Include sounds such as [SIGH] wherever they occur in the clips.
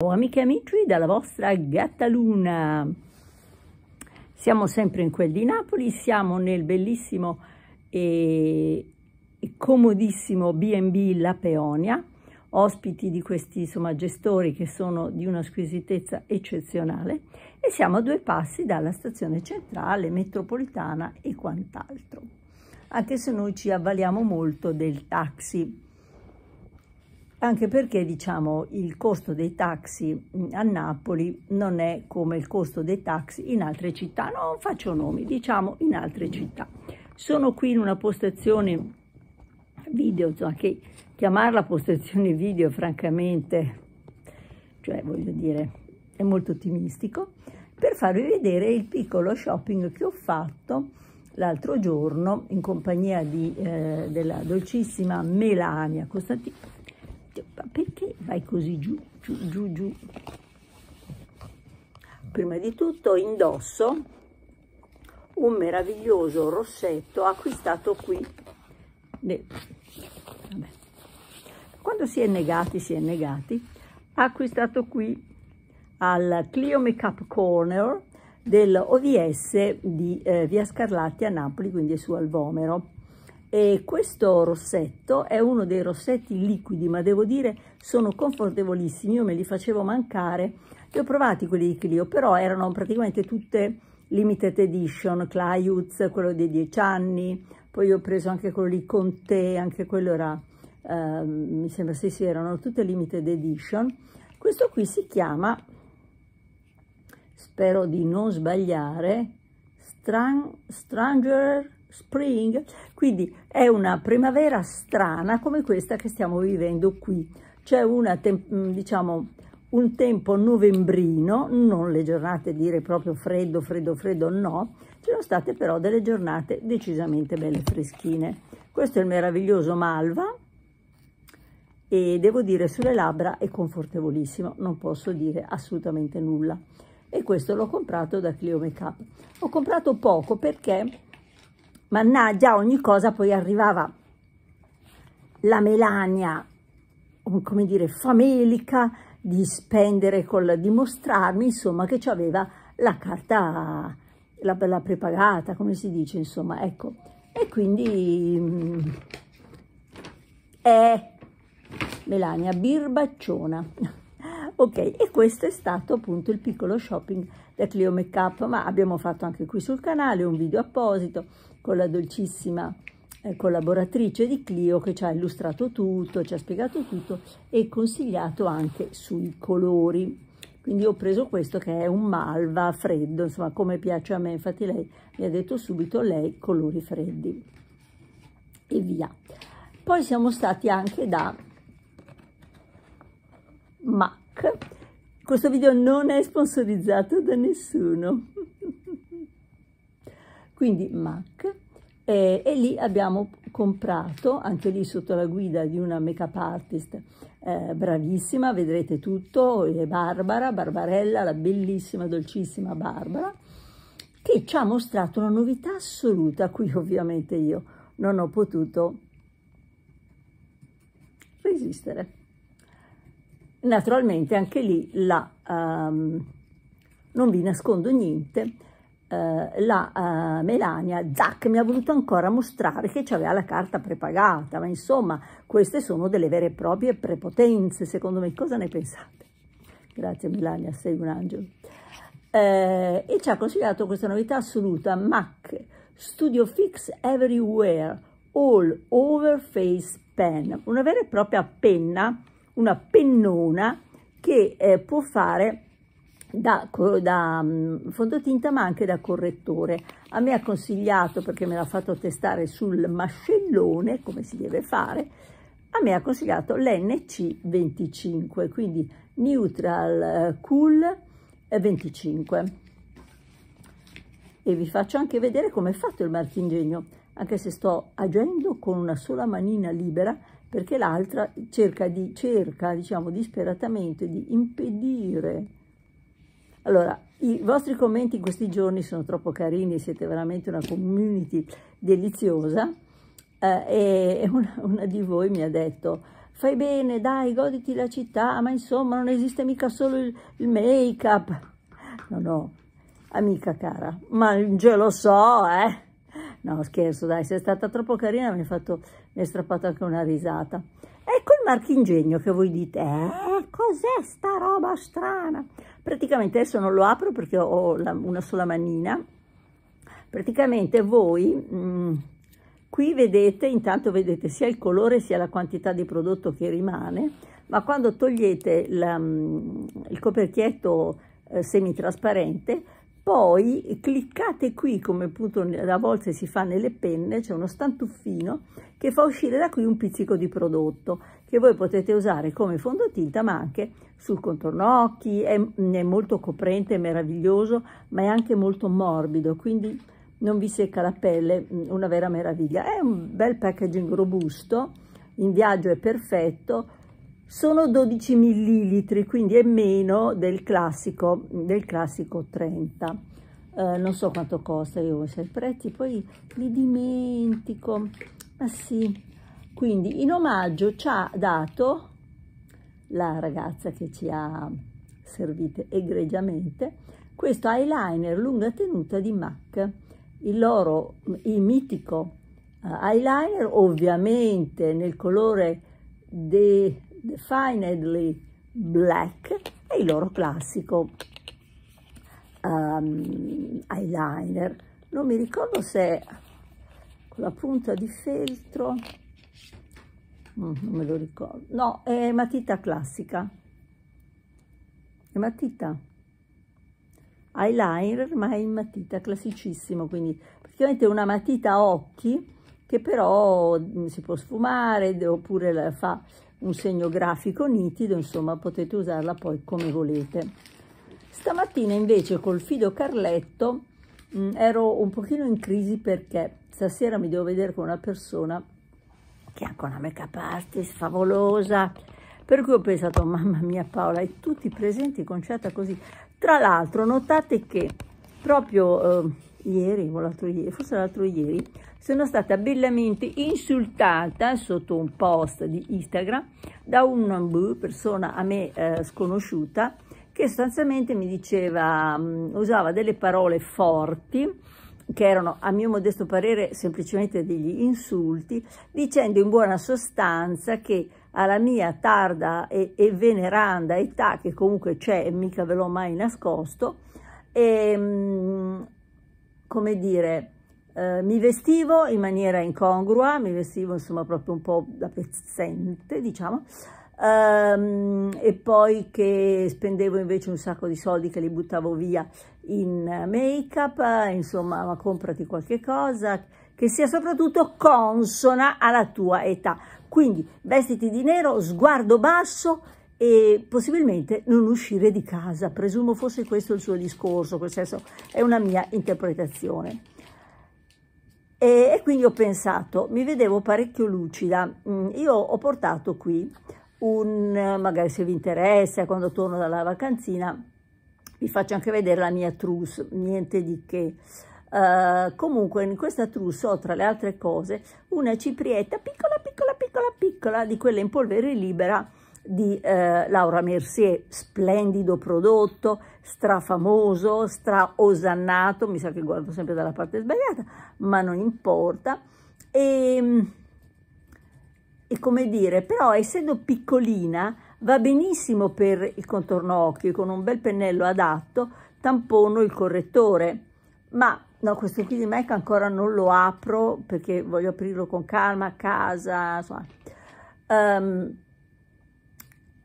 Ciao amiche e amici dalla vostra Gattaluna. Siamo sempre in quel di Napoli, siamo nel bellissimo e, e comodissimo B&B La Peonia, ospiti di questi insomma, gestori che sono di una squisitezza eccezionale e siamo a due passi dalla stazione centrale, metropolitana e quant'altro, anche se noi ci avvaliamo molto del taxi anche perché diciamo il costo dei taxi a Napoli non è come il costo dei taxi in altre città, non faccio nomi, diciamo in altre città. Sono qui in una postazione video, insomma, che chiamarla postazione video francamente, cioè voglio dire, è molto ottimistico, per farvi vedere il piccolo shopping che ho fatto l'altro giorno in compagnia di, eh, della dolcissima Melania Costantino ma perché vai così giù, giù, giù, giù? Prima di tutto indosso un meraviglioso rossetto acquistato qui. Vabbè. Quando si è negati, si è negati. Acquistato qui al Clio Makeup Corner dell'OVS di eh, Via Scarlatti a Napoli, quindi su Alvomero e questo rossetto è uno dei rossetti liquidi ma devo dire sono confortevolissimi io me li facevo mancare li ho provati quelli di Clio però erano praticamente tutte limited edition Cliutz, quello dei 10 anni poi ho preso anche quello lì con te anche quello era eh, mi sembra sì sì erano tutte limited edition questo qui si chiama spero di non sbagliare Stran Stranger spring, quindi è una primavera strana come questa che stiamo vivendo qui. C'è una, mm, diciamo, un tempo novembrino, non le giornate dire proprio freddo, freddo, freddo, no, ci sono state però delle giornate decisamente belle freschine. Questo è il meraviglioso Malva e devo dire sulle labbra è confortevolissimo, non posso dire assolutamente nulla. E questo l'ho comprato da Clio Makeup. Ho comprato poco perché mannaggia ogni cosa poi arrivava la melania come dire famelica di spendere col dimostrarmi insomma che ci aveva la carta la, la prepagata come si dice insomma ecco e quindi mh, mm, è Melania birbacciona [LAUGHS] ok e questo è stato appunto il piccolo shopping da Clio Makeup, ma abbiamo fatto anche qui sul canale un video apposito con la dolcissima eh, collaboratrice di Clio che ci ha illustrato tutto, ci ha spiegato tutto e consigliato anche sui colori. Quindi ho preso questo che è un malva freddo, insomma come piace a me, infatti lei mi ha detto subito lei colori freddi e via. Poi siamo stati anche da MAC questo video non è sponsorizzato da nessuno. Quindi MAC e, eh, e, lì abbiamo comprato, anche lì sotto la guida di una make-up artist eh, bravissima, vedrete tutto, è Barbara, Barbarella, la bellissima, dolcissima Barbara, che ci ha mostrato una novità assoluta, a cui ovviamente io non ho potuto resistere naturalmente anche lì la, um, non vi nascondo niente, Uh, la uh, Melania Zac mi ha voluto ancora mostrare che aveva la carta prepagata, ma insomma queste sono delle vere e proprie prepotenze, secondo me. Cosa ne pensate? Grazie Melania, sei un angelo. Uh, e ci ha consigliato questa novità assoluta, MAC Studio Fix Everywhere All Over Face Pen, una vera e propria penna una pennona che eh, può fare da, da, mm, fondotinta ma anche da correttore. A me ha consigliato, perché me l'ha fatto testare sul mascellone, come si deve fare, a me ha consigliato l'NC25, quindi Neutral eh, Cool 25. Eh, e vi faccio anche vedere come è fatto il marchingegno, anche se sto agendo con una sola manina libera, perché l'altra cerca, di, cerca diciamo, disperatamente di impedire. Allora, i vostri commenti in questi giorni sono troppo carini, siete veramente una community deliziosa eh, e una, una di voi mi ha detto fai bene, dai, goditi la città, ah, ma insomma non esiste mica solo il, il make-up. No, no, amica cara, ma non ce lo so, eh. No, scherzo, dai, sei stata troppo carina, mi hai, fatto, mi hai strappato anche una risata. Ecco il marchingegno che voi dite, eh, cos'è sta roba strana? Praticamente adesso non lo apro perché ho la, una sola manina. Praticamente voi... Mh, mm, Qui vedete, intanto vedete sia il colore sia la quantità di prodotto che rimane, ma quando togliete la, mm, il coperchietto eh, semitrasparente poi cliccate qui, come appunto a volte si fa nelle penne, c'è uno stantuffino che fa uscire da qui un pizzico di prodotto che voi potete usare come fondotinta ma anche sul contorno occhi, è, mm, è molto coprente, è meraviglioso, ma è anche molto morbido, quindi non vi secca la pelle, mm, una vera meraviglia. È un bel packaging robusto, in viaggio è perfetto, sono 12 millilitri, quindi è meno del classico, del classico 30. Eh, non so quanto costa, io so il prezzo, poi li dimentico. Ma ah, sì, quindi in omaggio ci ha dato la ragazza che ci ha servite egregiamente questo eyeliner lunga tenuta di MAC, il loro il mitico uh, eyeliner ovviamente nel colore de Definedly Black e il loro classico um, eyeliner. Non mi ricordo se con la punta di feltro, mm, non me lo ricordo, no, è matita classica, è matita eyeliner ma è in matita classicissimo quindi praticamente una matita occhi che però mm, si può sfumare oppure la fa un segno grafico nitido, insomma potete usarla poi come volete. Stamattina invece col Fido Carletto mh, mm, ero un pochino in crisi perché stasera mi devo vedere con una persona che ha anche una make-up artist favolosa, per cui ho pensato, mamma mia Paola, e tutti i presenti conciata così. Tra l'altro notate che proprio eh, ieri, o l'altro ieri, forse l'altro ieri, sono stata bellamente insultata sotto un post di Instagram da una persona a me eh, sconosciuta che sostanzialmente mi diceva, mm, usava delle parole forti che erano a mio modesto parere semplicemente degli insulti, dicendo in buona sostanza che alla mia tarda e, e veneranda età, che comunque c'è e mica ve l'ho mai nascosto, e, ehm, come dire, eh, mi vestivo in maniera incongrua, mi vestivo insomma proprio un po' da pezzente, diciamo, Um, e poi che spendevo invece un sacco di soldi che li buttavo via in make up, insomma, ma comprati qualche cosa che sia soprattutto consona alla tua età. Quindi vestiti di nero, sguardo basso e possibilmente non uscire di casa. Presumo fosse questo il suo discorso, quel è una mia interpretazione. E, e, quindi ho pensato, mi vedevo parecchio lucida. Mm, io ho portato qui un, magari se vi interessa, quando torno dalla vacanzina, vi faccio anche vedere la mia trus, niente di che. Uh, comunque in questa trus ho tra le altre cose una ciprietta piccola piccola piccola piccola di quella in polvere libera di eh, Laura Mercier, splendido prodotto, strafamoso, straosannato, mi sa che guardo sempre dalla parte sbagliata, ma non importa. E, ehm, e come dire, però essendo piccolina va benissimo per il contorno occhio, con un bel pennello adatto tampono il correttore, ma no, questo qui di MAC ancora non lo apro perché voglio aprirlo con calma a casa, insomma. Um,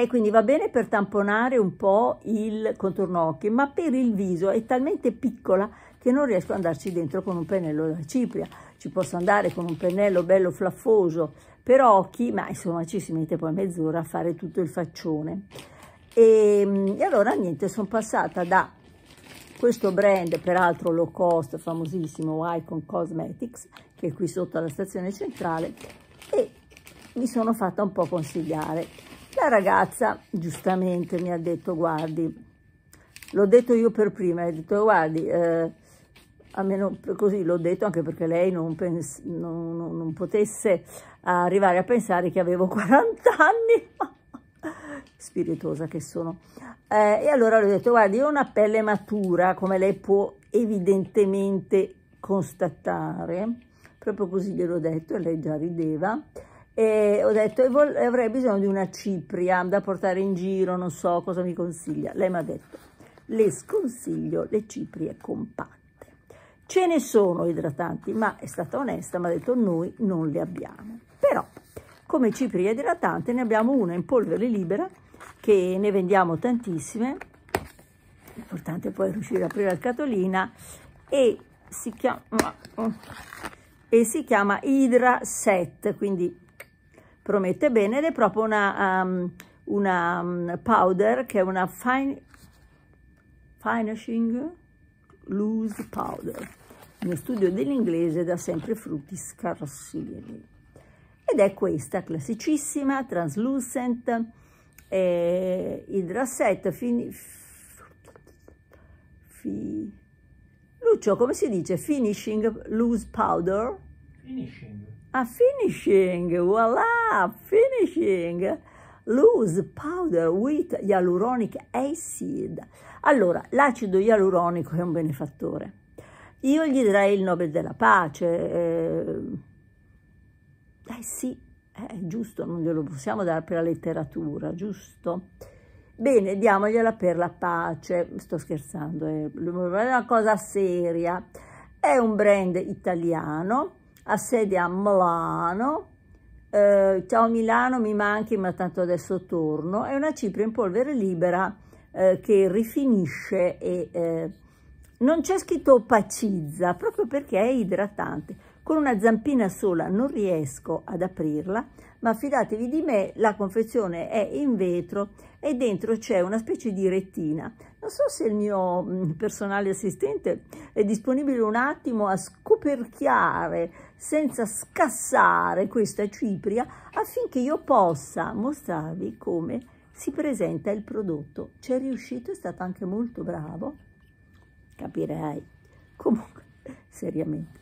e quindi va bene per tamponare un po' il contorno occhi, ma per il viso è talmente piccola che non riesco ad andarci dentro con un pennello da cipria. Ci posso andare con un pennello bello flaffoso per occhi, ma insomma ci si mette poi mezz'ora a fare tutto il faccione. E, ehm, e allora niente, sono passata da questo brand, peraltro low cost, famosissimo, Icon Cosmetics, che è qui sotto alla stazione centrale, e mi sono fatta un po' consigliare la ragazza giustamente mi ha detto, guardi, l'ho detto io per prima, ha detto, guardi, eh, almeno così l'ho detto anche perché lei non, non, non, non, potesse arrivare a pensare che avevo 40 [LAUGHS] anni, [LAUGHS] spiritosa che sono. Eh, e allora le ho detto, guardi, ho una pelle matura, come lei può evidentemente constatare, proprio così gliel'ho detto e lei già rideva, e ho detto e avrei bisogno di una cipria da portare in giro, non so cosa mi consiglia. Lei mi ha detto, le sconsiglio le ciprie compatte. Ce ne sono idratanti, ma è stata onesta, mi ha detto noi non le abbiamo. Però come cipria idratante ne abbiamo una in polvere libera che ne vendiamo tantissime. L'importante è poi riuscire ad aprire la scatolina e si chiama, e si chiama Hydra Set, quindi promette bene ed è proprio una, um, una um, powder che è una fine, finishing loose powder. Nel studio dell'inglese da sempre frutti scarsini. Ed è questa, classicissima, translucent, eh, Hydraset, fini, fi, Lucio, come si dice? Finishing loose powder? Finishing. A finishing, voilà, finishing, loose powder with hyaluronic acid. Allora, l'acido ialuronico è un benefattore. Io gli darei il Nobel della pace. Eh, eh sì, eh, è giusto, non glielo possiamo dare per la letteratura, giusto? Bene, diamogliela per la pace. Sto scherzando, eh. è una cosa seria. È un brand italiano ha sede a Milano. Eh, ciao Milano, mi manchi, ma tanto adesso torno. È una cipria in polvere libera eh, che rifinisce e eh, non c'è scritto opacizza proprio perché è idratante. Con una zampina sola non riesco ad aprirla, ma fidatevi di me, la confezione è in vetro e dentro c'è una specie di retina. Non so se il mio personale assistente è disponibile un attimo a scoperchiare senza scassare questa cipria affinché io possa mostrarvi come si presenta il prodotto. C'è riuscito, è stato anche molto bravo, capirei. Comunque, seriamente.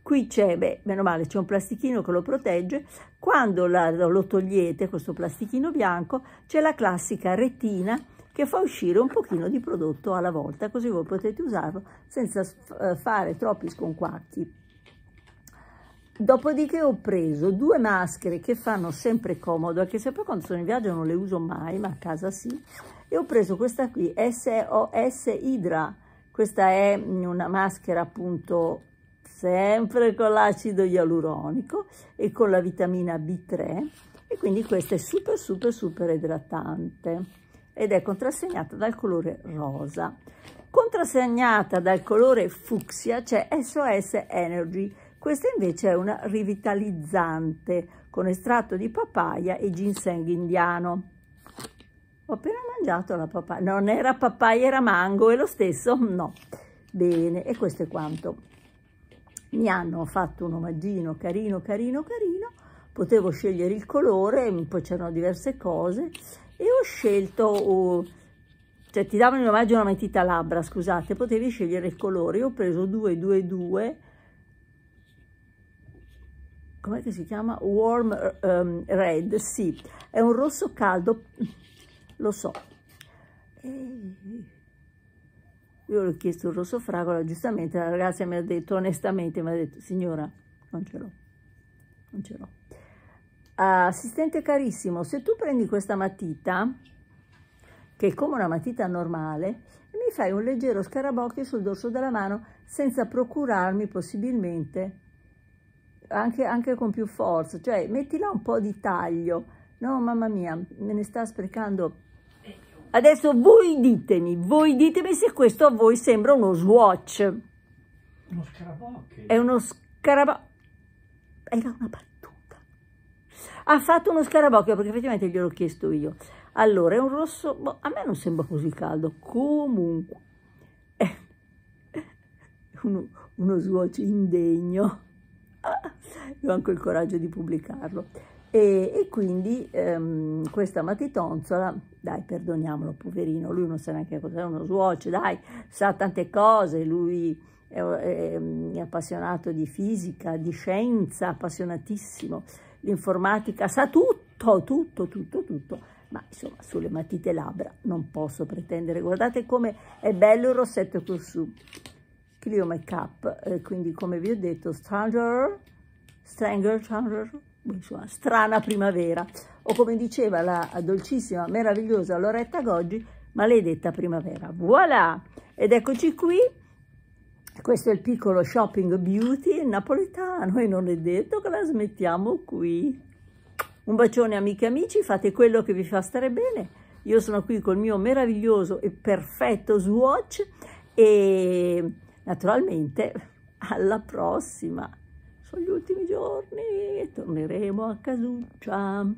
Qui c'è, beh, meno male, c'è un plastichino che lo protegge. Quando la, lo togliete, questo plastichino bianco, c'è la classica retina che fa uscire un pochino di prodotto alla volta, così voi potete usarlo senza eh, fare troppi sconquacchi. Dopodiché ho preso due maschere che fanno sempre comodo, anche se poi quando sono in viaggio non le uso mai, ma a casa sì. E ho preso questa qui, SOS Hydra. Questa è una maschera appunto sempre con l'acido ialuronico e con la vitamina B3 e quindi questa è super super super idratante ed è contrassegnata dal colore rosa. Contrassegnata dal colore fucsia c'è SOS Energy, questa invece è una rivitalizzante con estratto di papaya e ginseng indiano. Ho appena mangiato la papaya, non era papaya, era mango, è lo stesso? No. Bene, e questo è quanto. Mi hanno fatto un omaggino carino, carino, carino, potevo scegliere il colore, poi c'erano diverse cose e ho scelto, uh, cioè ti davano in omaggio una matita labbra, scusate, potevi scegliere il colore, io ho preso 222, com'è che si chiama? Warm um, Red, sì, è un rosso caldo, lo so. E... Io l'ho chiesto il rosso fragola, giustamente la ragazza mi ha detto, onestamente, mi ha detto, signora, non ce l'ho, non ce l'ho assistente carissimo, se tu prendi questa matita, che è come una matita normale, e mi fai un leggero scarabocchio sul dorso della mano senza procurarmi possibilmente anche, anche con più forza, cioè mettila un po' di taglio. No, mamma mia, me ne sta sprecando. Adesso voi ditemi, voi ditemi se questo a voi sembra uno swatch. Uno scarabocchio. È uno scarabocchio. Era una parte ha fatto uno scarabocchio perché effettivamente gliel'ho chiesto io. Allora, è un rosso, boh, a me non sembra così caldo, comunque, [LAUGHS] è uno, uno svuocio indegno, [LAUGHS] ho anche il coraggio di pubblicarlo. E, e quindi ehm, questa matitonzola, dai, perdoniamolo, poverino, lui non sa neanche cos'è uno swatch dai, sa tante cose, lui... È, è, è, appassionato di fisica, di scienza, appassionatissimo l'informatica sa tutto, tutto, tutto, tutto, ma insomma sulle matite labbra non posso pretendere. Guardate come è bello il rossetto Corsù. Clio Make Up, eh, quindi come vi ho detto, Stranger, Stranger, Stranger, insomma, strana primavera. O come diceva la dolcissima, meravigliosa Loretta Goggi, maledetta primavera. Voilà! Ed eccoci qui. Questo è il piccolo shopping beauty napoletano e non è detto che la smettiamo qui. Un bacione amiche e amici, fate quello che vi fa stare bene. Io sono qui col mio meraviglioso e perfetto swatch e naturalmente alla prossima. Sono gli ultimi giorni e torneremo a casuccia.